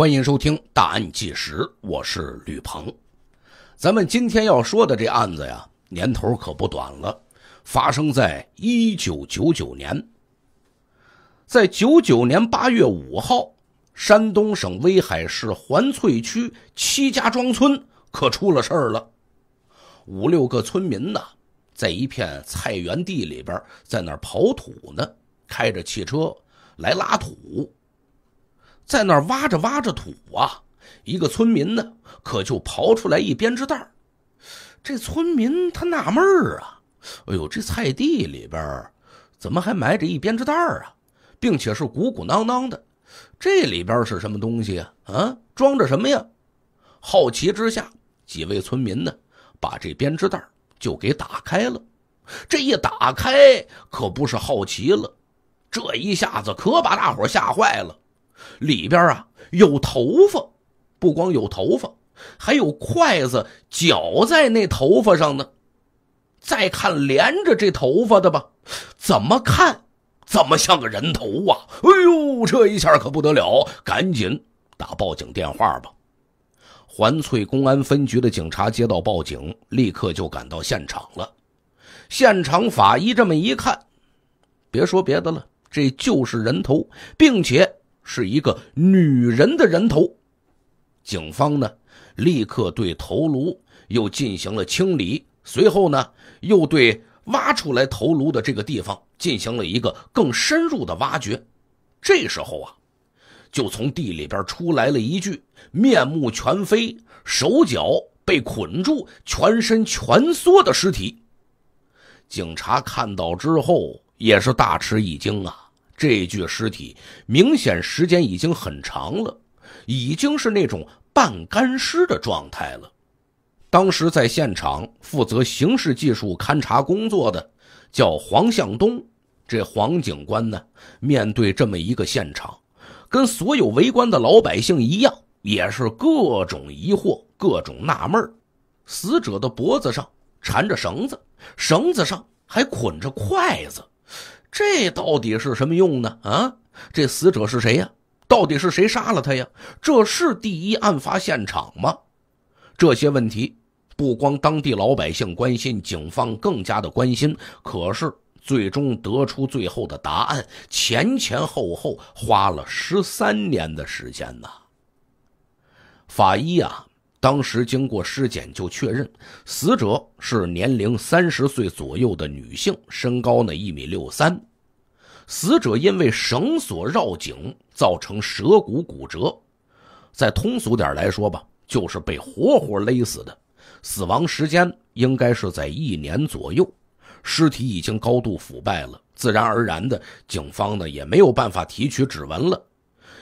欢迎收听《大案纪实》，我是吕鹏。咱们今天要说的这案子呀，年头可不短了，发生在一九九九年。在九九年八月五号，山东省威海市环翠区戚家庄村可出了事儿了。五六个村民呢，在一片菜园地里边，在那儿刨土呢，开着汽车来拉土。在那儿挖着挖着土啊，一个村民呢，可就刨出来一编织袋这村民他纳闷儿啊，哎呦，这菜地里边怎么还埋着一编织袋啊，并且是鼓鼓囊囊的，这里边是什么东西啊？啊，装着什么呀？好奇之下，几位村民呢，把这编织袋就给打开了。这一打开，可不是好奇了，这一下子可把大伙吓坏了。里边啊有头发，不光有头发，还有筷子搅在那头发上呢。再看连着这头发的吧，怎么看怎么像个人头啊！哎呦，这一下可不得了，赶紧打报警电话吧。环翠公安分局的警察接到报警，立刻就赶到现场了。现场法医这么一看，别说别的了，这就是人头，并且。是一个女人的人头，警方呢，立刻对头颅又进行了清理，随后呢，又对挖出来头颅的这个地方进行了一个更深入的挖掘。这时候啊，就从地里边出来了一具面目全非、手脚被捆住、全身蜷缩的尸体。警察看到之后也是大吃一惊啊。这具尸体明显时间已经很长了，已经是那种半干尸的状态了。当时在现场负责刑事技术勘查工作的叫黄向东，这黄警官呢，面对这么一个现场，跟所有围观的老百姓一样，也是各种疑惑、各种纳闷死者的脖子上缠着绳子，绳子上还捆着筷子。这到底是什么用呢？啊，这死者是谁呀？到底是谁杀了他呀？这是第一案发现场吗？这些问题，不光当地老百姓关心，警方更加的关心。可是，最终得出最后的答案，前前后后花了十三年的时间呢。法医啊。当时经过尸检，就确认死者是年龄三十岁左右的女性，身高呢一米六三。死者因为绳索绕颈造成舌骨骨折，再通俗点来说吧，就是被活活勒死的。死亡时间应该是在一年左右，尸体已经高度腐败了，自然而然的，警方呢也没有办法提取指纹了，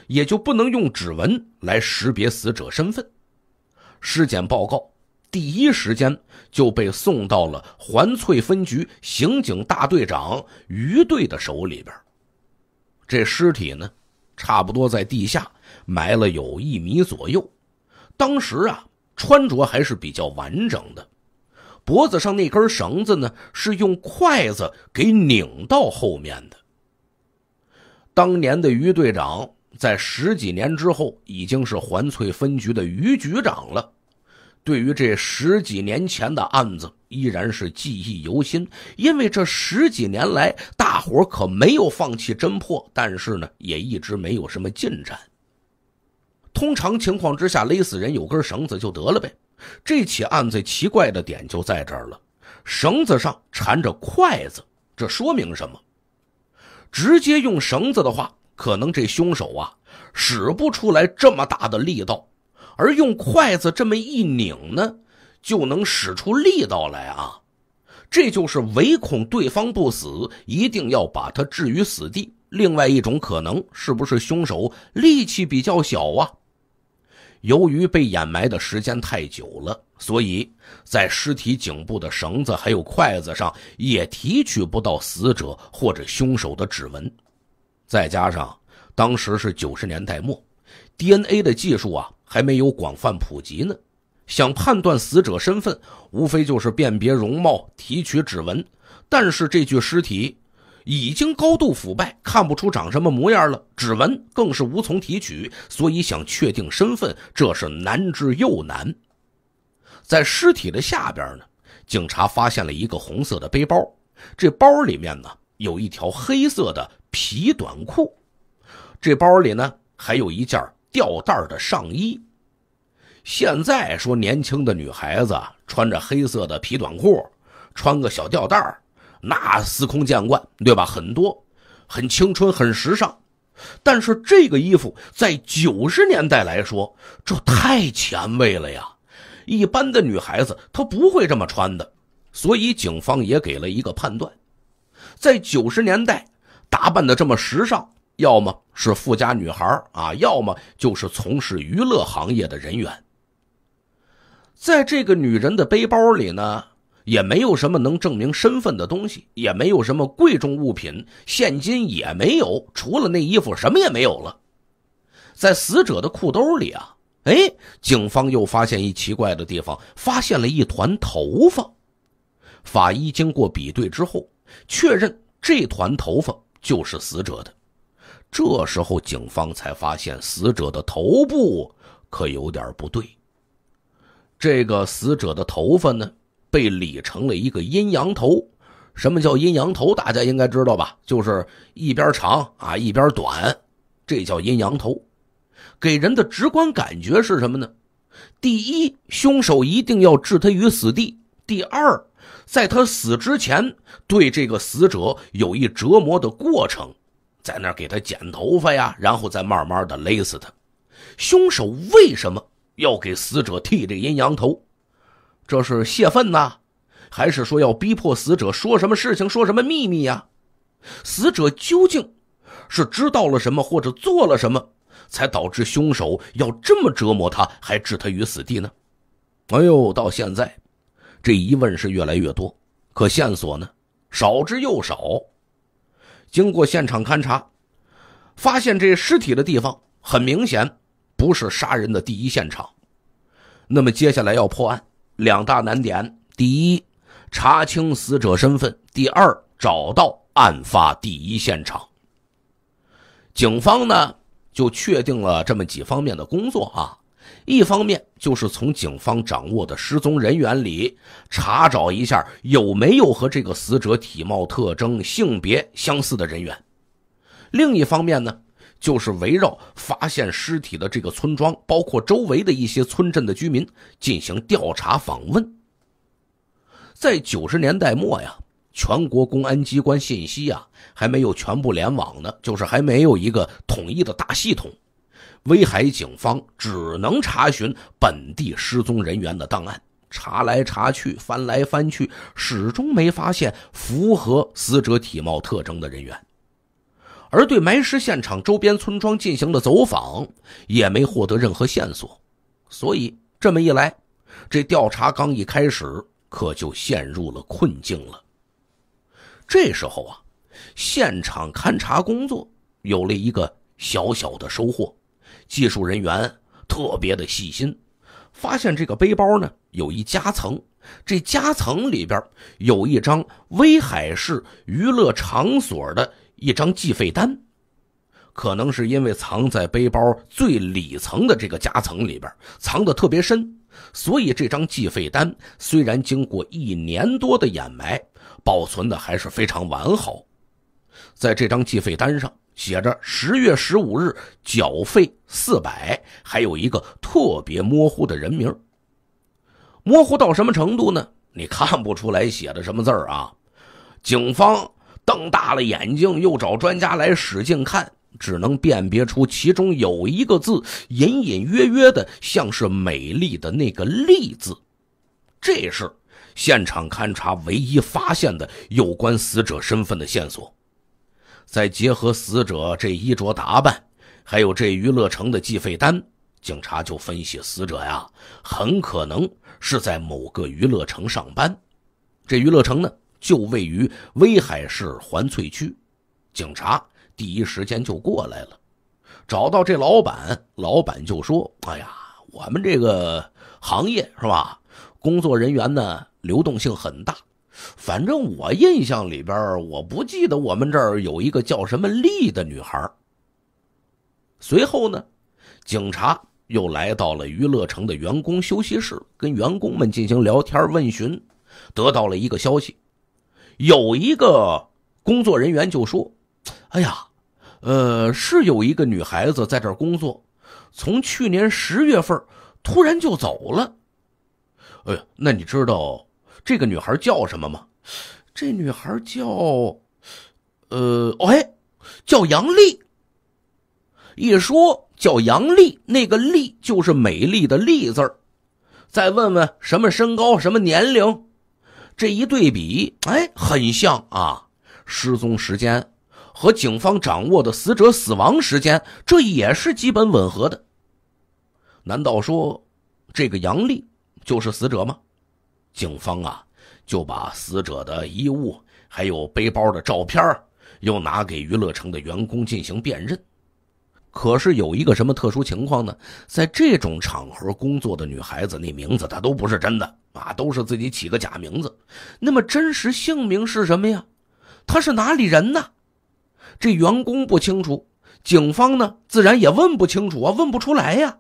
也就不能用指纹来识别死者身份。尸检报告第一时间就被送到了环翠分局刑警大队长于队的手里边。这尸体呢，差不多在地下埋了有一米左右，当时啊穿着还是比较完整的，脖子上那根绳子呢是用筷子给拧到后面的。当年的于队长。在十几年之后，已经是环翠分局的余局长了。对于这十几年前的案子，依然是记忆犹新。因为这十几年来，大伙可没有放弃侦破，但是呢，也一直没有什么进展。通常情况之下，勒死人有根绳子就得了呗。这起案子奇怪的点就在这儿了：绳子上缠着筷子，这说明什么？直接用绳子的话。可能这凶手啊，使不出来这么大的力道，而用筷子这么一拧呢，就能使出力道来啊。这就是唯恐对方不死，一定要把他置于死地。另外一种可能，是不是凶手力气比较小啊？由于被掩埋的时间太久了，所以在尸体颈部的绳子还有筷子上也提取不到死者或者凶手的指纹。再加上当时是九十年代末，DNA 的技术啊还没有广泛普及呢。想判断死者身份，无非就是辨别容貌、提取指纹。但是这具尸体已经高度腐败，看不出长什么模样了，指纹更是无从提取。所以想确定身份，这是难之又难。在尸体的下边呢，警察发现了一个红色的背包，这包里面呢有一条黑色的。皮短裤，这包里呢还有一件吊带的上衣。现在说年轻的女孩子穿着黑色的皮短裤，穿个小吊带那司空见惯，对吧？很多，很青春，很时尚。但是这个衣服在九十年代来说，这太前卫了呀！一般的女孩子她不会这么穿的。所以警方也给了一个判断，在九十年代。打扮的这么时尚，要么是富家女孩啊，要么就是从事娱乐行业的人员。在这个女人的背包里呢，也没有什么能证明身份的东西，也没有什么贵重物品，现金也没有，除了那衣服，什么也没有了。在死者的裤兜里啊，哎，警方又发现一奇怪的地方，发现了一团头发。法医经过比对之后，确认这团头发。就是死者的，这时候警方才发现死者的头部可有点不对。这个死者的头发呢，被理成了一个阴阳头。什么叫阴阳头？大家应该知道吧？就是一边长啊，一边短，这叫阴阳头。给人的直观感觉是什么呢？第一，凶手一定要置他于死地；第二。在他死之前，对这个死者有一折磨的过程，在那给他剪头发呀，然后再慢慢的勒死他。凶手为什么要给死者剃这阴阳头？这是泄愤呢，还是说要逼迫死者说什么事情、说什么秘密呀？死者究竟是知道了什么，或者做了什么，才导致凶手要这么折磨他，还置他于死地呢？哎呦，到现在。这一问是越来越多，可线索呢少之又少。经过现场勘查，发现这尸体的地方很明显不是杀人的第一现场。那么接下来要破案，两大难点：第一，查清死者身份；第二，找到案发第一现场。警方呢就确定了这么几方面的工作啊。一方面就是从警方掌握的失踪人员里查找一下有没有和这个死者体貌特征、性别相似的人员；另一方面呢，就是围绕发现尸体的这个村庄，包括周围的一些村镇的居民进行调查访问。在九十年代末呀，全国公安机关信息呀还没有全部联网呢，就是还没有一个统一的大系统。威海警方只能查询本地失踪人员的档案，查来查去，翻来翻去，始终没发现符合死者体貌特征的人员，而对埋尸现场周边村庄进行的走访，也没获得任何线索，所以这么一来，这调查刚一开始，可就陷入了困境了。这时候啊，现场勘查工作有了一个小小的收获。技术人员特别的细心，发现这个背包呢有一夹层，这夹层里边有一张威海市娱乐场所的一张计费单，可能是因为藏在背包最里层的这个夹层里边藏得特别深，所以这张计费单虽然经过一年多的掩埋，保存的还是非常完好，在这张计费单上。写着十月十五日缴费四百，还有一个特别模糊的人名。模糊到什么程度呢？你看不出来写的什么字儿啊！警方瞪大了眼睛，又找专家来使劲看，只能辨别出其中有一个字，隐隐约约的像是“美丽的”那个“丽”字。这是现场勘查唯一发现的有关死者身份的线索。再结合死者这衣着打扮，还有这娱乐城的计费单，警察就分析死者呀，很可能是在某个娱乐城上班。这娱乐城呢，就位于威海市环翠区。警察第一时间就过来了，找到这老板，老板就说：“哎呀，我们这个行业是吧？工作人员呢，流动性很大。”反正我印象里边，我不记得我们这儿有一个叫什么丽的女孩。随后呢，警察又来到了娱乐城的员工休息室，跟员工们进行聊天问询，得到了一个消息：有一个工作人员就说：“哎呀，呃，是有一个女孩子在这工作，从去年十月份突然就走了。”哎呀，那你知道？这个女孩叫什么吗？这女孩叫，呃，哎，叫杨丽。一说叫杨丽，那个“丽”就是美丽的“丽”字儿。再问问什么身高，什么年龄？这一对比，哎，很像啊！失踪时间和警方掌握的死者死亡时间，这也是基本吻合的。难道说这个杨丽就是死者吗？警方啊，就把死者的衣物还有背包的照片，又拿给娱乐城的员工进行辨认。可是有一个什么特殊情况呢？在这种场合工作的女孩子，那名字她都不是真的啊，都是自己起个假名字。那么真实姓名是什么呀？她是哪里人呢？这员工不清楚，警方呢，自然也问不清楚啊，问不出来呀。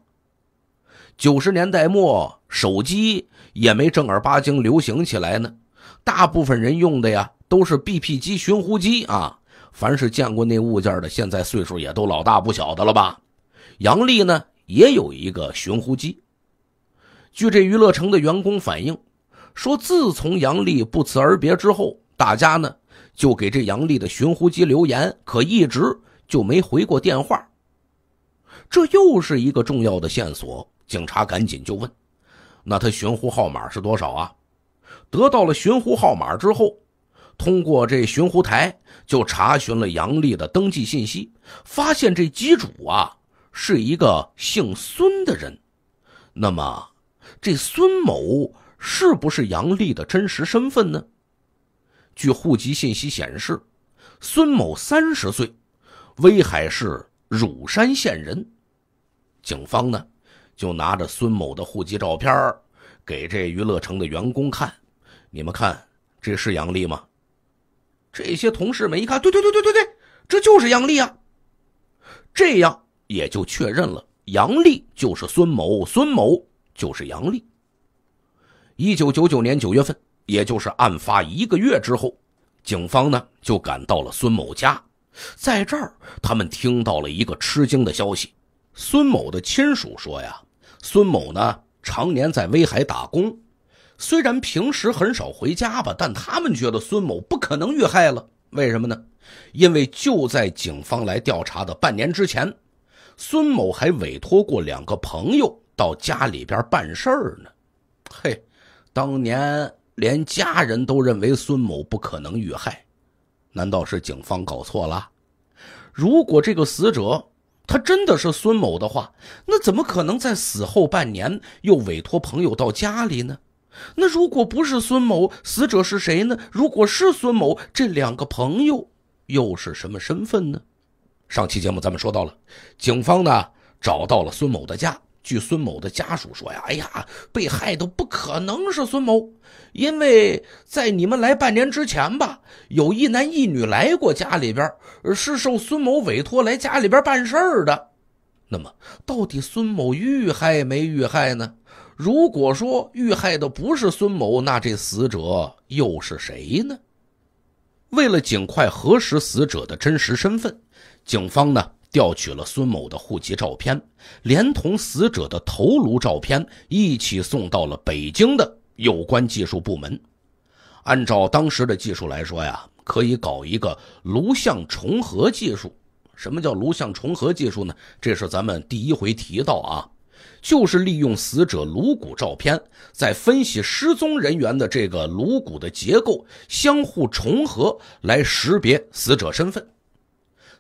九十年代末，手机也没正儿八经流行起来呢，大部分人用的呀都是 BP 机、寻呼机啊。凡是见过那物件的，现在岁数也都老大不小的了吧？杨丽呢也有一个寻呼机。据这娱乐城的员工反映，说自从杨丽不辞而别之后，大家呢就给这杨丽的寻呼机留言，可一直就没回过电话。这又是一个重要的线索。警察赶紧就问：“那他寻呼号码是多少啊？”得到了寻呼号码之后，通过这寻呼台就查询了杨丽的登记信息，发现这机主啊是一个姓孙的人。那么，这孙某是不是杨丽的真实身份呢？据户籍信息显示，孙某三十岁，威海市乳山县人。警方呢？就拿着孙某的户籍照片给这娱乐城的员工看，你们看，这是杨丽吗？这些同事们一看，对对对对对对，这就是杨丽啊！这样也就确认了，杨丽就是孙某，孙某就是杨丽。一九九九年九月份，也就是案发一个月之后，警方呢就赶到了孙某家，在这儿，他们听到了一个吃惊的消息，孙某的亲属说呀。孙某呢，常年在威海打工，虽然平时很少回家吧，但他们觉得孙某不可能遇害了。为什么呢？因为就在警方来调查的半年之前，孙某还委托过两个朋友到家里边办事儿呢。嘿，当年连家人都认为孙某不可能遇害，难道是警方搞错了？如果这个死者。他真的是孙某的话，那怎么可能在死后半年又委托朋友到家里呢？那如果不是孙某，死者是谁呢？如果是孙某，这两个朋友又是什么身份呢？上期节目咱们说到了，警方呢找到了孙某的家。据孙某的家属说呀，哎呀，被害的不可能是孙某，因为在你们来半年之前吧，有一男一女来过家里边，是受孙某委托来家里边办事儿的。那么，到底孙某遇害没遇害呢？如果说遇害的不是孙某，那这死者又是谁呢？为了尽快核实死者的真实身份，警方呢？调取了孙某的户籍照片，连同死者的头颅照片一起送到了北京的有关技术部门。按照当时的技术来说呀，可以搞一个颅像重合技术。什么叫颅像重合技术呢？这是咱们第一回提到啊，就是利用死者颅骨照片，在分析失踪人员的这个颅骨的结构相互重合来识别死者身份。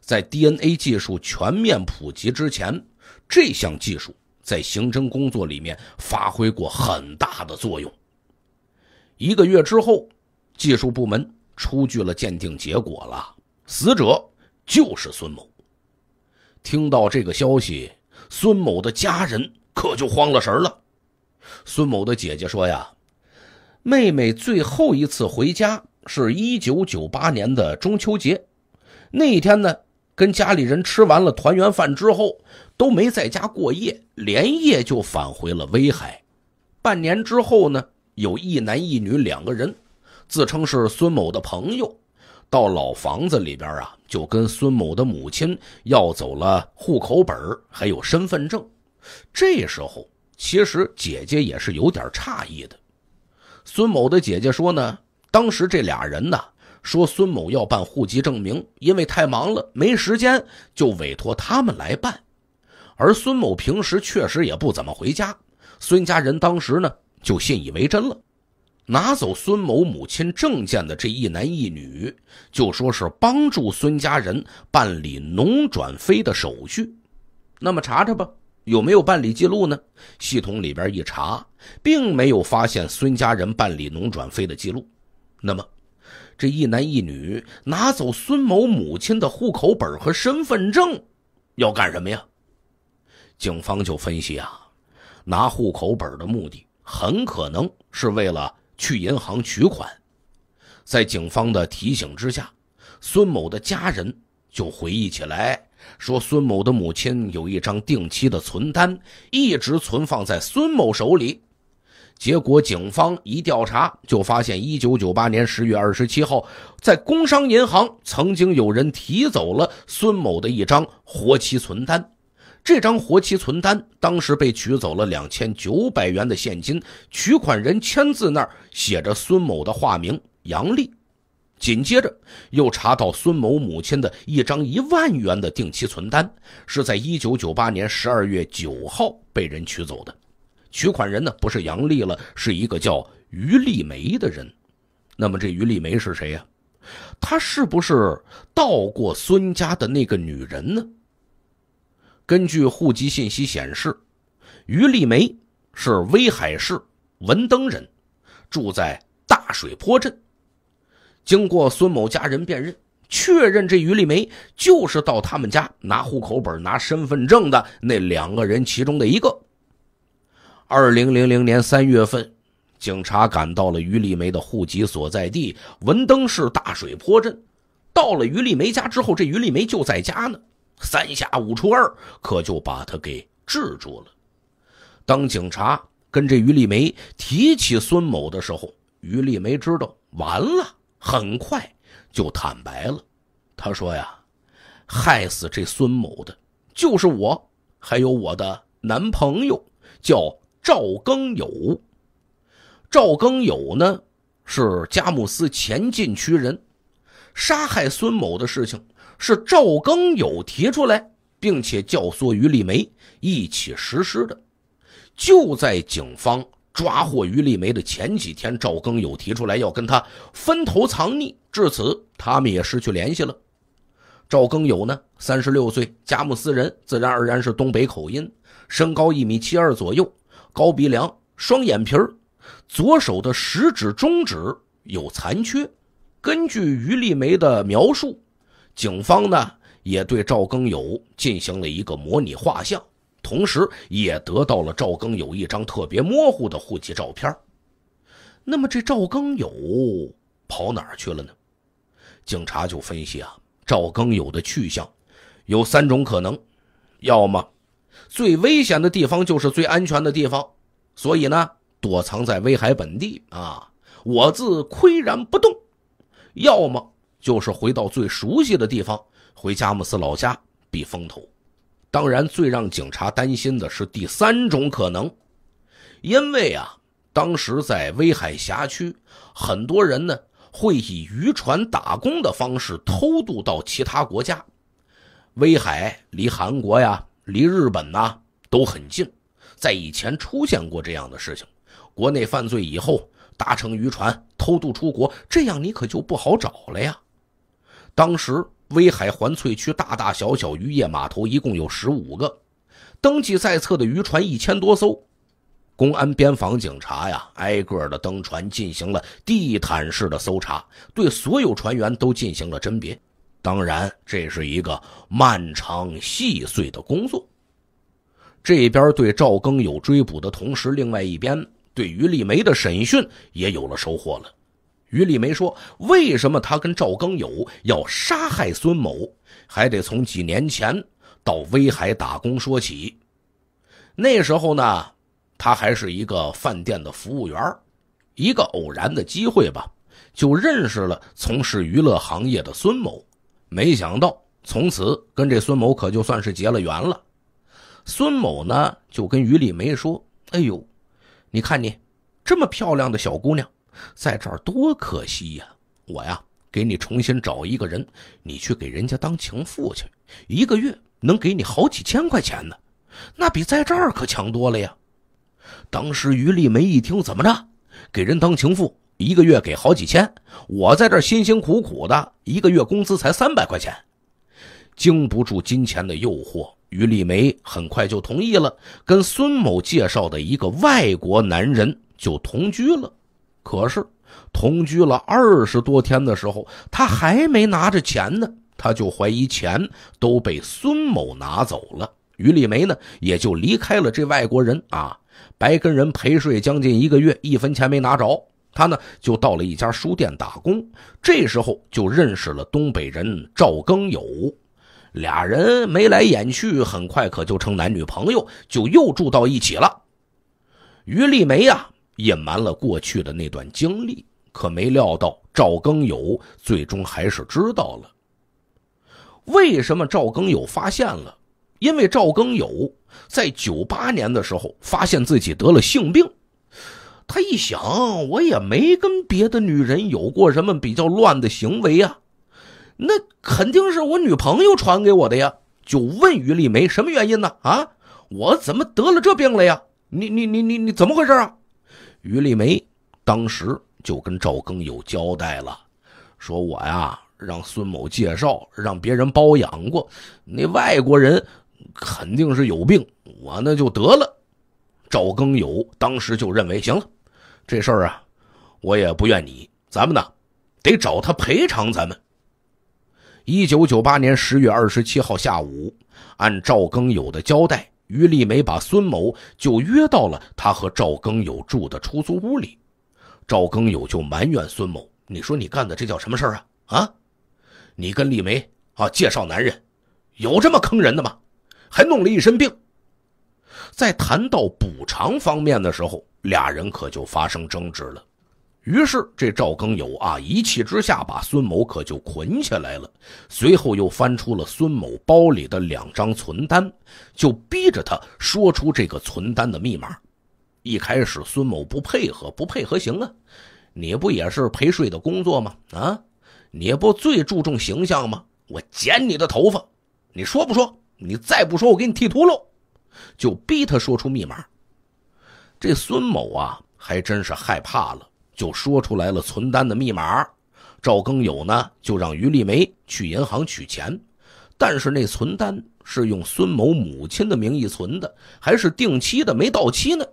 在 DNA 技术全面普及之前，这项技术在刑侦工作里面发挥过很大的作用。一个月之后，技术部门出具了鉴定结果了，死者就是孙某。听到这个消息，孙某的家人可就慌了神了。孙某的姐姐说：“呀，妹妹最后一次回家是一九九八年的中秋节，那一天呢。”跟家里人吃完了团圆饭之后，都没在家过夜，连夜就返回了威海。半年之后呢，有一男一女两个人，自称是孙某的朋友，到老房子里边啊，就跟孙某的母亲要走了户口本还有身份证。这时候，其实姐姐也是有点诧异的。孙某的姐姐说呢，当时这俩人呢。说孙某要办户籍证明，因为太忙了没时间，就委托他们来办。而孙某平时确实也不怎么回家，孙家人当时呢就信以为真了，拿走孙某母亲证件的这一男一女，就说是帮助孙家人办理农转非的手续。那么查查吧，有没有办理记录呢？系统里边一查，并没有发现孙家人办理农转非的记录。那么。这一男一女拿走孙某母亲的户口本和身份证，要干什么呀？警方就分析啊，拿户口本的目的很可能是为了去银行取款。在警方的提醒之下，孙某的家人就回忆起来，说孙某的母亲有一张定期的存单，一直存放在孙某手里。结果，警方一调查就发现，一九九八年十月二十七号，在工商银行曾经有人提走了孙某的一张活期存单。这张活期存单当时被取走了两千九百元的现金，取款人签字那儿写着孙某的化名杨丽。紧接着又查到孙某母亲的一张一万元的定期存单，是在一九九八年十二月九号被人取走的。取款人呢不是杨丽了，是一个叫于丽梅的人。那么这于丽梅是谁呀？她是不是到过孙家的那个女人呢？根据户籍信息显示，于丽梅是威海市文登人，住在大水坡镇。经过孙某家人辨认，确认这于丽梅就是到他们家拿户口本、拿身份证的那两个人其中的一个。二零零零年三月份，警察赶到了于丽梅的户籍所在地文登市大水坡镇。到了于丽梅家之后，这于丽梅就在家呢。三下五除二，可就把他给制住了。当警察跟这于丽梅提起孙某的时候，于丽梅知道完了，很快就坦白了。他说：“呀，害死这孙某的，就是我，还有我的男朋友，叫。”赵庚友，赵庚友呢是佳木斯前进区人，杀害孙某的事情是赵庚友提出来，并且教唆于立梅一起实施的。就在警方抓获于立梅的前几天，赵庚友提出来要跟他分头藏匿，至此他们也失去联系了。赵庚友呢，三十六岁，佳木斯人，自然而然是东北口音，身高一米七二左右。高鼻梁、双眼皮儿，左手的食指、中指有残缺。根据于丽梅的描述，警方呢也对赵庚友进行了一个模拟画像，同时也得到了赵庚友一张特别模糊的户籍照片。那么这赵庚友跑哪儿去了呢？警察就分析啊，赵庚友的去向有三种可能，要么……最危险的地方就是最安全的地方，所以呢，躲藏在威海本地啊，我自岿然不动；要么就是回到最熟悉的地方，回佳木斯老家避风头。当然，最让警察担心的是第三种可能，因为啊，当时在威海辖区，很多人呢会以渔船打工的方式偷渡到其他国家。威海离韩国呀。离日本呐都很近，在以前出现过这样的事情，国内犯罪以后搭乘渔船偷渡出国，这样你可就不好找了呀。当时威海环翠区大大小小渔业码头一共有十五个，登记在册的渔船一千多艘，公安边防警察呀挨个的登船进行了地毯式的搜查，对所有船员都进行了甄别。当然，这是一个漫长细碎的工作。这边对赵庚有追捕的同时，另外一边对于丽梅的审讯也有了收获了。于丽梅说：“为什么他跟赵庚有要杀害孙某，还得从几年前到威海打工说起。那时候呢，他还是一个饭店的服务员，一个偶然的机会吧，就认识了从事娱乐行业的孙某。”没想到，从此跟这孙某可就算是结了缘了。孙某呢，就跟于丽梅说：“哎呦，你看你，这么漂亮的小姑娘，在这儿多可惜呀！我呀，给你重新找一个人，你去给人家当情妇去，一个月能给你好几千块钱呢，那比在这儿可强多了呀。”当时于丽梅一听，怎么着，给人当情妇？一个月给好几千，我在这辛辛苦苦的，一个月工资才三百块钱，经不住金钱的诱惑，于丽梅很快就同意了，跟孙某介绍的一个外国男人就同居了。可是，同居了二十多天的时候，他还没拿着钱呢，他就怀疑钱都被孙某拿走了。于丽梅呢，也就离开了这外国人啊，白跟人陪睡将近一个月，一分钱没拿着。他呢，就到了一家书店打工，这时候就认识了东北人赵庚友，俩人眉来眼去，很快可就成男女朋友，就又住到一起了。于丽梅呀，隐瞒了过去的那段经历，可没料到赵庚友最终还是知道了。为什么赵庚友发现了？因为赵庚友在九八年的时候发现自己得了性病。他一想，我也没跟别的女人有过什么比较乱的行为啊，那肯定是我女朋友传给我的呀。就问于丽梅，什么原因呢？啊，我怎么得了这病了呀？你你你你你怎么回事啊？于丽梅当时就跟赵更有交代了，说我呀让孙某介绍，让别人包养过那外国人，肯定是有病，我那就得了。赵更友当时就认为行了。这事儿啊，我也不怨你。咱们呢，得找他赔偿咱们。一九九八年十月二十七号下午，按赵更友的交代，于丽梅把孙某就约到了他和赵更友住的出租屋里。赵更友就埋怨孙某：“你说你干的这叫什么事儿啊？啊，你跟丽梅啊介绍男人，有这么坑人的吗？还弄了一身病。”在谈到补偿方面的时候。俩人可就发生争执了，于是这赵庚友啊一气之下把孙某可就捆起来了，随后又翻出了孙某包里的两张存单，就逼着他说出这个存单的密码。一开始孙某不配合，不配合行啊？你不也是陪睡的工作吗？啊，你不最注重形象吗？我剪你的头发，你说不说？你再不说，我给你剃秃喽！就逼他说出密码。这孙某啊，还真是害怕了，就说出来了存单的密码。赵庚友呢，就让于丽梅去银行取钱，但是那存单是用孙某母亲的名义存的，还是定期的，没到期呢。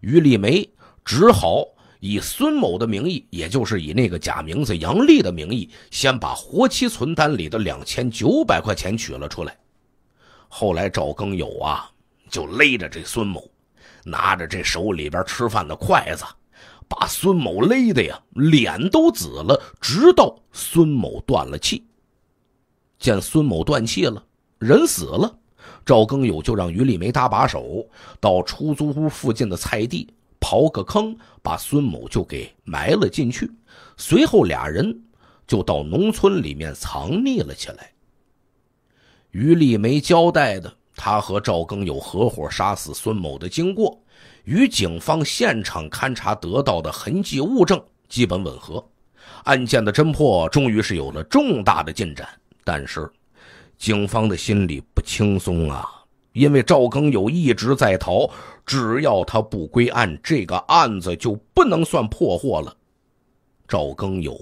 于丽梅只好以孙某的名义，也就是以那个假名字杨丽的名义，先把活期存单里的两千九百块钱取了出来。后来赵庚友啊，就勒着这孙某。拿着这手里边吃饭的筷子，把孙某勒的呀，脸都紫了，直到孙某断了气。见孙某断气了，人死了，赵更友就让于立梅搭把手，到出租屋附近的菜地刨个坑，把孙某就给埋了进去。随后俩人就到农村里面藏匿了起来。于立梅交代的。他和赵庚有合伙杀死孙某的经过，与警方现场勘查得到的痕迹物证基本吻合，案件的侦破终于是有了重大的进展。但是，警方的心里不轻松啊，因为赵庚有一直在逃，只要他不归案，这个案子就不能算破获了。赵庚有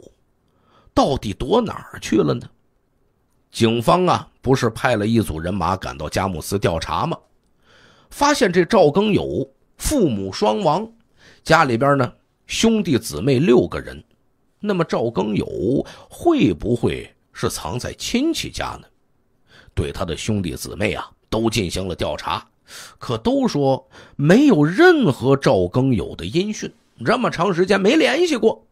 到底躲哪儿去了呢？警方啊。不是派了一组人马赶到佳木斯调查吗？发现这赵庚友父母双亡，家里边呢兄弟姊妹六个人，那么赵庚友会不会是藏在亲戚家呢？对他的兄弟姊妹啊都进行了调查，可都说没有任何赵庚友的音讯，这么长时间没联系过。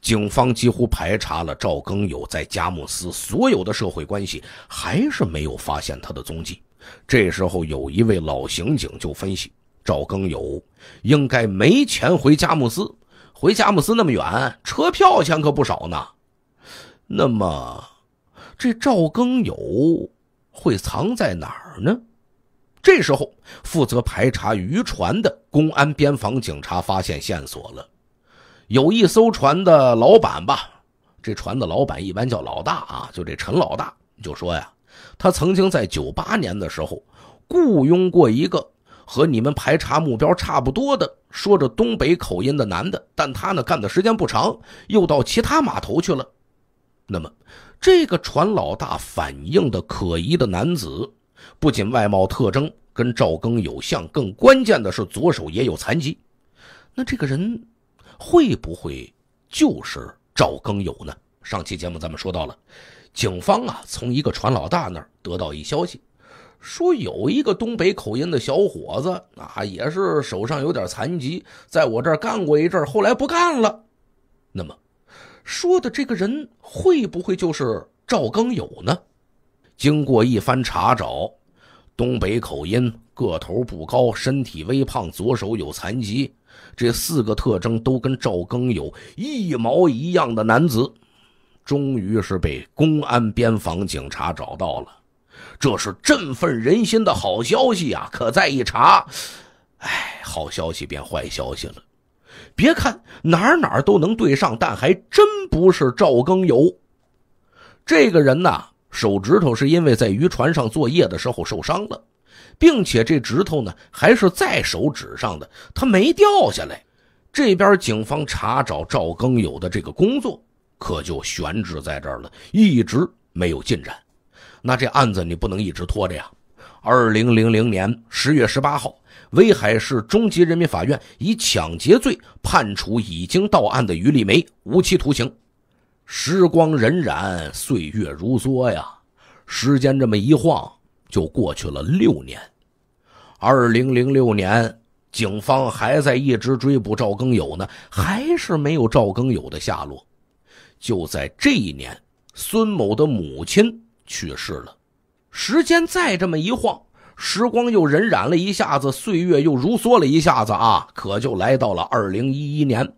警方几乎排查了赵庚友在佳木斯所有的社会关系，还是没有发现他的踪迹。这时候，有一位老刑警就分析：赵庚友应该没钱回佳木斯，回佳木斯那么远，车票钱可不少呢。那么，这赵庚友会藏在哪儿呢？这时候，负责排查渔船的公安边防警察发现线索了。有一艘船的老板吧，这船的老板一般叫老大啊，就这陈老大就说呀，他曾经在九八年的时候雇佣过一个和你们排查目标差不多的，说着东北口音的男的，但他呢干的时间不长，又到其他码头去了。那么，这个船老大反映的可疑的男子，不仅外貌特征跟赵庚有像，更关键的是左手也有残疾。那这个人？会不会就是赵庚友呢？上期节目咱们说到了，警方啊从一个船老大那儿得到一消息，说有一个东北口音的小伙子，啊也是手上有点残疾，在我这儿干过一阵，后来不干了。那么，说的这个人会不会就是赵庚友呢？经过一番查找，东北口音，个头不高，身体微胖，左手有残疾。这四个特征都跟赵庚有，一毛一样的男子，终于是被公安边防警察找到了，这是振奋人心的好消息呀！可再一查，哎，好消息变坏消息了。别看哪哪都能对上，但还真不是赵庚有。这个人呐，手指头是因为在渔船上作业的时候受伤了。并且这指头呢，还是在手指上的，它没掉下来。这边警方查找赵更友的这个工作，可就悬置在这儿了，一直没有进展。那这案子你不能一直拖着呀。二零零零年十月十八号，威海市中级人民法院以抢劫罪判处已经到案的于丽梅无期徒刑。时光荏苒，岁月如梭呀，时间这么一晃。就过去了六年，二零零六年，警方还在一直追捕赵耕友呢，还是没有赵耕友的下落。就在这一年，孙某的母亲去世了。时间再这么一晃，时光又荏苒了一下子，岁月又如梭了一下子啊，可就来到了二零一一年。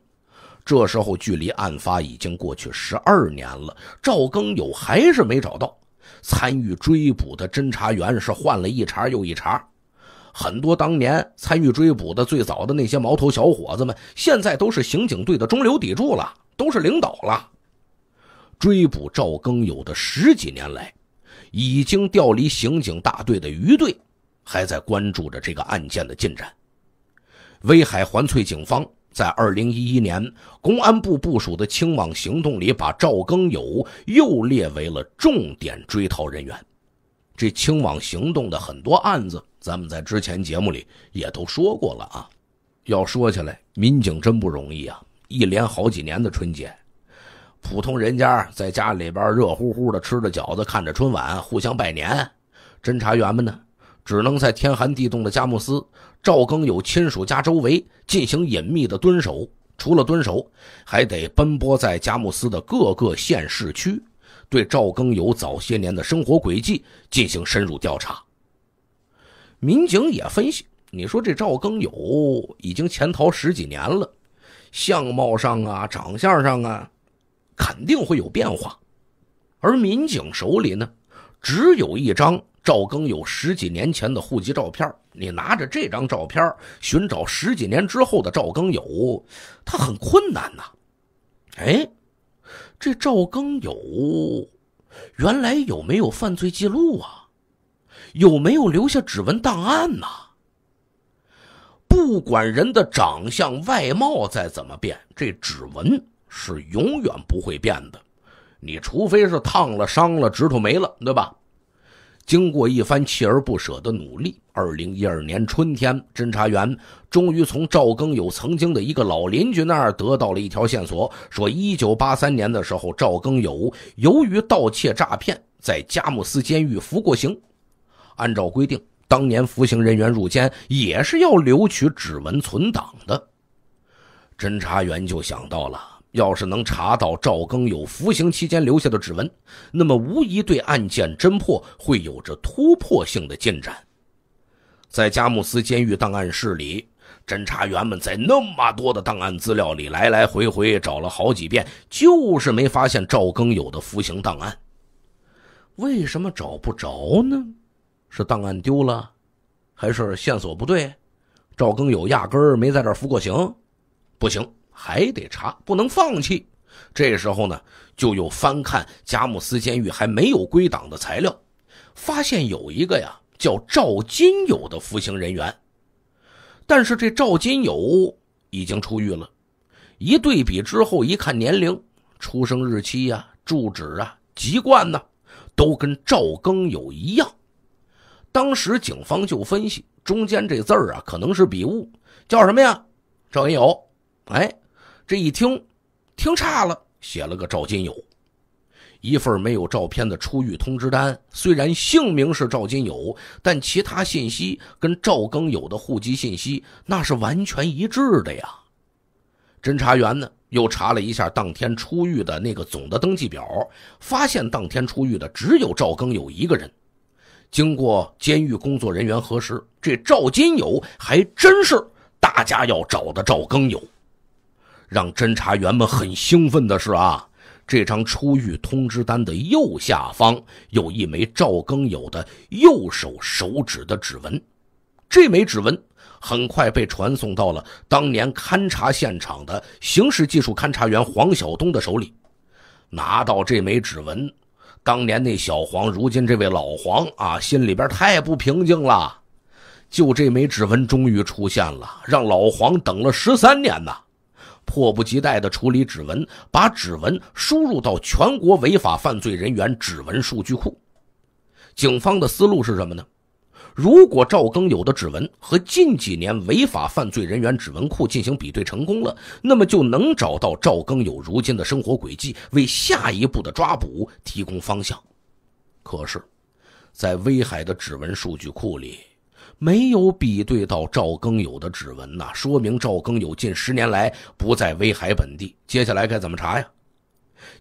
这时候，距离案发已经过去十二年了，赵耕友还是没找到。参与追捕的侦查员是换了一茬又一茬，很多当年参与追捕的最早的那些毛头小伙子们，现在都是刑警队的中流砥柱了，都是领导了。追捕赵庚友的十几年来，已经调离刑警大队的余队，还在关注着这个案件的进展。威海环翠警方。在二零一一年，公安部部署的清网行动里，把赵耕友又列为了重点追逃人员。这清网行动的很多案子，咱们在之前节目里也都说过了啊。要说起来，民警真不容易啊！一连好几年的春节，普通人家在家里边热乎乎的吃着饺子，看着春晚，互相拜年；侦查员们呢？只能在天寒地冻的佳木斯，赵庚有亲属家周围进行隐秘的蹲守。除了蹲守，还得奔波在佳木斯的各个县市区，对赵庚有早些年的生活轨迹进行深入调查。民警也分析，你说这赵庚有已经潜逃十几年了，相貌上啊、长相上啊，肯定会有变化。而民警手里呢，只有一张。赵庚有十几年前的户籍照片，你拿着这张照片寻找十几年之后的赵庚有，他很困难呐。哎，这赵庚有原来有没有犯罪记录啊？有没有留下指纹档案呢？不管人的长相外貌再怎么变，这指纹是永远不会变的。你除非是烫了、伤了、指头没了，对吧？经过一番锲而不舍的努力，二零一二年春天，侦查员终于从赵庚友曾经的一个老邻居那儿得到了一条线索，说一九八三年的时候，赵庚友由于盗窃诈骗，在佳木斯监狱服过刑。按照规定，当年服刑人员入监也是要留取指纹存档的，侦查员就想到了。要是能查到赵庚有服刑期间留下的指纹，那么无疑对案件侦破会有着突破性的进展。在佳木斯监狱档案室里，侦查员们在那么多的档案资料里来来回回找了好几遍，就是没发现赵庚有的服刑档案。为什么找不着呢？是档案丢了，还是线索不对？赵庚有压根儿没在这儿服过刑，不行。还得查，不能放弃。这时候呢，就又翻看佳木斯监狱还没有归档的材料，发现有一个呀叫赵金友的服刑人员，但是这赵金友已经出狱了。一对比之后，一看年龄、出生日期呀、住址啊、籍贯呢，都跟赵庚友一样。当时警方就分析，中间这字儿啊可能是笔误，叫什么呀？赵金友，哎。这一听，听差了，写了个赵金友，一份没有照片的出狱通知单，虽然姓名是赵金友，但其他信息跟赵更有的户籍信息那是完全一致的呀。侦查员呢又查了一下当天出狱的那个总的登记表，发现当天出狱的只有赵更有一个人。经过监狱工作人员核实，这赵金友还真是大家要找的赵更有。让侦查员们很兴奋的是啊，这张出狱通知单的右下方有一枚赵庚友的右手手指的指纹，这枚指纹很快被传送到了当年勘察现场的刑事技术勘察员黄晓东的手里。拿到这枚指纹，当年那小黄，如今这位老黄啊，心里边太不平静了。就这枚指纹终于出现了，让老黄等了十三年呐。迫不及待地处理指纹，把指纹输入到全国违法犯罪人员指纹数据库。警方的思路是什么呢？如果赵耕有的指纹和近几年违法犯罪人员指纹库进行比对成功了，那么就能找到赵耕有如今的生活轨迹，为下一步的抓捕提供方向。可是，在威海的指纹数据库里。没有比对到赵更友的指纹呐，说明赵更友近十年来不在威海本地。接下来该怎么查呀？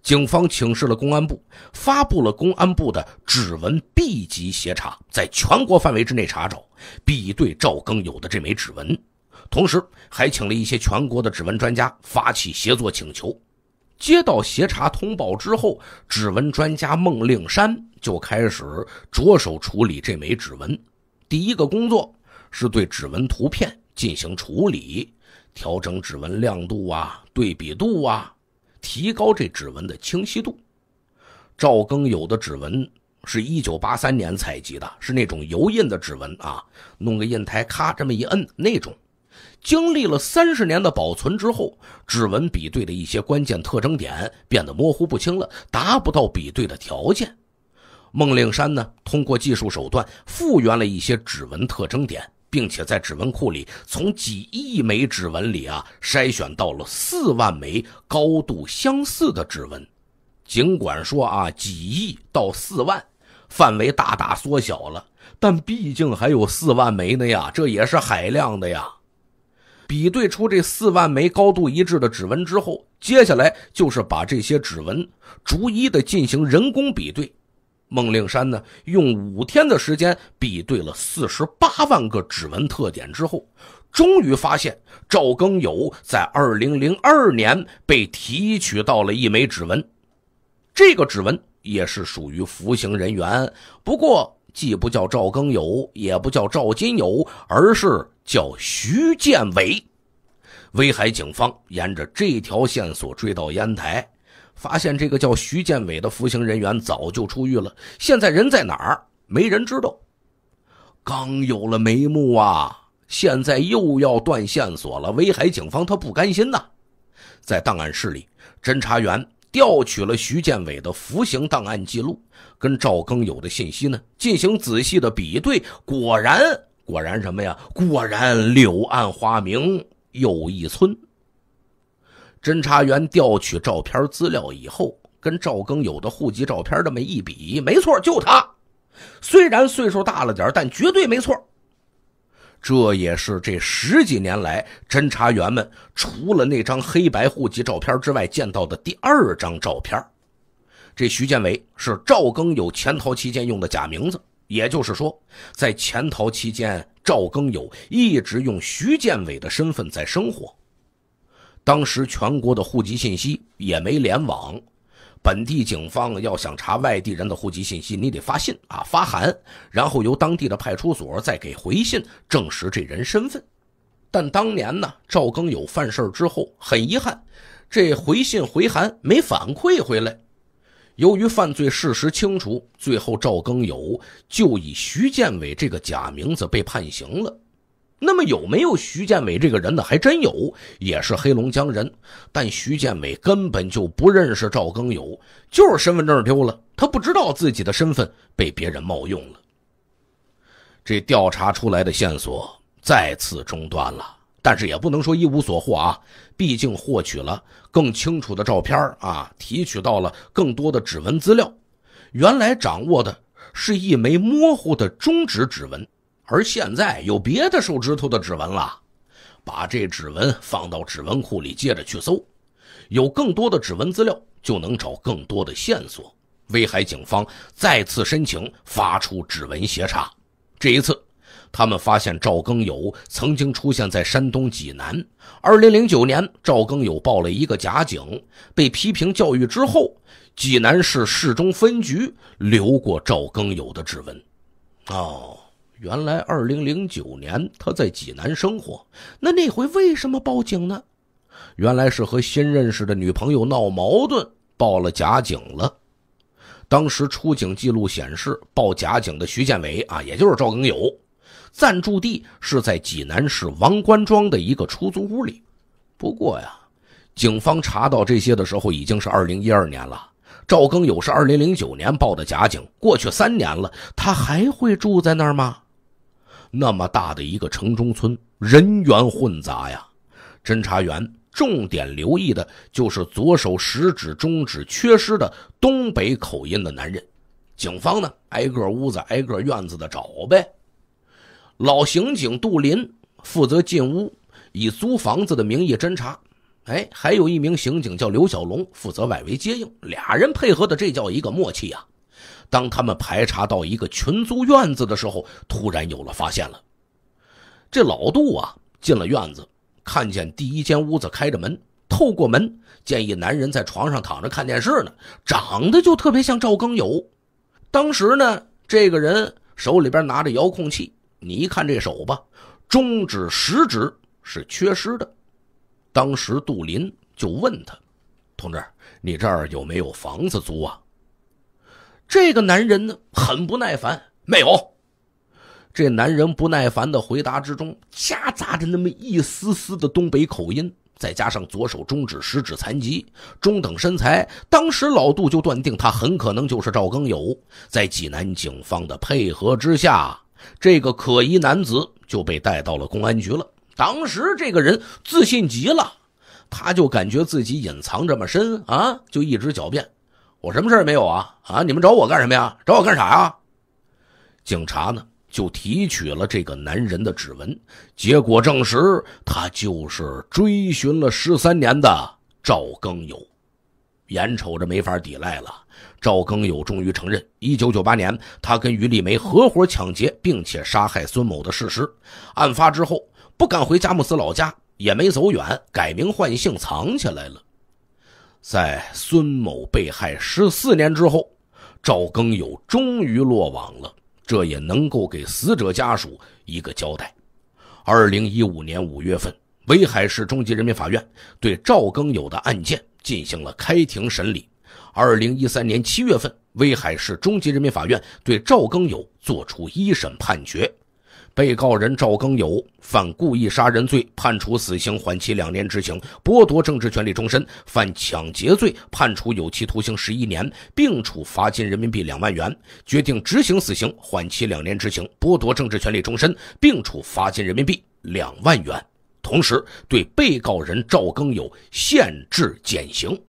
警方请示了公安部，发布了公安部的指纹 B 级协查，在全国范围之内查找比对赵更友的这枚指纹，同时还请了一些全国的指纹专家发起协作请求。接到协查通报之后，指纹专家孟令山就开始着手处理这枚指纹。第一个工作是对指纹图片进行处理，调整指纹亮度啊、对比度啊，提高这指纹的清晰度。赵庚友的指纹是一九八三年采集的，是那种油印的指纹啊，弄个印台咔这么一摁那种。经历了三十年的保存之后，指纹比对的一些关键特征点变得模糊不清了，达不到比对的条件。孟令山呢，通过技术手段复原了一些指纹特征点，并且在指纹库里从几亿枚指纹里啊筛选到了四万枚高度相似的指纹。尽管说啊，几亿到四万，范围大大缩小了，但毕竟还有四万枚呢呀，这也是海量的呀。比对出这四万枚高度一致的指纹之后，接下来就是把这些指纹逐一的进行人工比对。孟令山呢，用五天的时间比对了四十八万个指纹特点之后，终于发现赵庚友在二零零二年被提取到了一枚指纹。这个指纹也是属于服刑人员，不过既不叫赵庚友，也不叫赵金友，而是叫徐建伟。威海警方沿着这条线索追到烟台。发现这个叫徐建伟的服刑人员早就出狱了，现在人在哪儿？没人知道。刚有了眉目啊，现在又要断线索了。威海警方他不甘心呐。在档案室里，侦查员调取了徐建伟的服刑档案记录，跟赵庚友的信息呢进行仔细的比对，果然，果然什么呀？果然柳暗花明又一村。侦查员调取照片资料以后，跟赵庚有的户籍照片这么一比，没错，就他。虽然岁数大了点但绝对没错。这也是这十几年来侦查员们除了那张黑白户籍照片之外见到的第二张照片。这徐建伟是赵庚有潜逃期间用的假名字，也就是说，在潜逃期间，赵庚有一直用徐建伟的身份在生活。当时全国的户籍信息也没联网，本地警方要想查外地人的户籍信息，你得发信啊发函，然后由当地的派出所再给回信证实这人身份。但当年呢，赵庚友犯事之后，很遗憾，这回信回函没反馈回来。由于犯罪事实清楚，最后赵庚友就以徐建伟这个假名字被判刑了。那么有没有徐建伟这个人呢？还真有，也是黑龙江人，但徐建伟根本就不认识赵庚友，就是身份证丢了，他不知道自己的身份被别人冒用了。这调查出来的线索再次中断了，但是也不能说一无所获啊，毕竟获取了更清楚的照片啊，提取到了更多的指纹资料，原来掌握的是一枚模糊的中指指纹。而现在有别的手指头的指纹了，把这指纹放到指纹库里接着去搜，有更多的指纹资料就能找更多的线索。威海警方再次申请发出指纹协查，这一次，他们发现赵耕友曾经出现在山东济南。二零零九年，赵耕友报了一个假警，被批评教育之后，济南市市中分局留过赵耕友的指纹，哦。原来，二零零九年他在济南生活，那那回为什么报警呢？原来是和新认识的女朋友闹矛盾，报了假警了。当时出警记录显示，报假警的徐建伟啊，也就是赵庚友，暂住地是在济南市王官庄的一个出租屋里。不过呀，警方查到这些的时候已经是二零一二年了。赵庚友是二零零九年报的假警，过去三年了，他还会住在那儿吗？那么大的一个城中村，人员混杂呀。侦查员重点留意的就是左手食指中指缺失的东北口音的男人。警方呢，挨个屋子、挨个院子的找呗。老刑警杜林负责进屋，以租房子的名义侦查。哎，还有一名刑警叫刘小龙，负责外围接应。俩人配合的这叫一个默契呀。当他们排查到一个群租院子的时候，突然有了发现了。这老杜啊，进了院子，看见第一间屋子开着门，透过门见一男人在床上躺着看电视呢，长得就特别像赵耕友。当时呢，这个人手里边拿着遥控器，你一看这手吧，中指、食指是缺失的。当时杜林就问他：“同志，你这儿有没有房子租啊？”这个男人呢，很不耐烦。没有，这男人不耐烦的回答之中夹杂着那么一丝丝的东北口音，再加上左手中指、食指残疾，中等身材。当时老杜就断定他很可能就是赵耕友。在济南警方的配合之下，这个可疑男子就被带到了公安局了。当时这个人自信极了，他就感觉自己隐藏这么深啊，就一直狡辩。我什么事儿没有啊？啊，你们找我干什么呀？找我干啥呀？警察呢，就提取了这个男人的指纹，结果证实他就是追寻了十三年的赵庚友。眼瞅着没法抵赖了，赵庚友终于承认，一九九八年他跟于丽梅合伙抢劫并且杀害孙某的事实。案发之后，不敢回佳木斯老家，也没走远，改名换姓藏起来了。在孙某被害十四年之后，赵庚友终于落网了，这也能够给死者家属一个交代。二零一五年五月份，威海市中级人民法院对赵庚友的案件进行了开庭审理。二零一三年七月份，威海市中级人民法院对赵庚友作出一审判决。被告人赵耕友犯故意杀人罪，判处死刑，缓期两年执行，剥夺政治权利终身；犯抢劫罪，判处有期徒刑十一年，并处罚金人民币两万元。决定执行死刑，缓期两年执行，剥夺政治权利终身，并处罚金人民币两万元。同时，对被告人赵耕有限制减刑。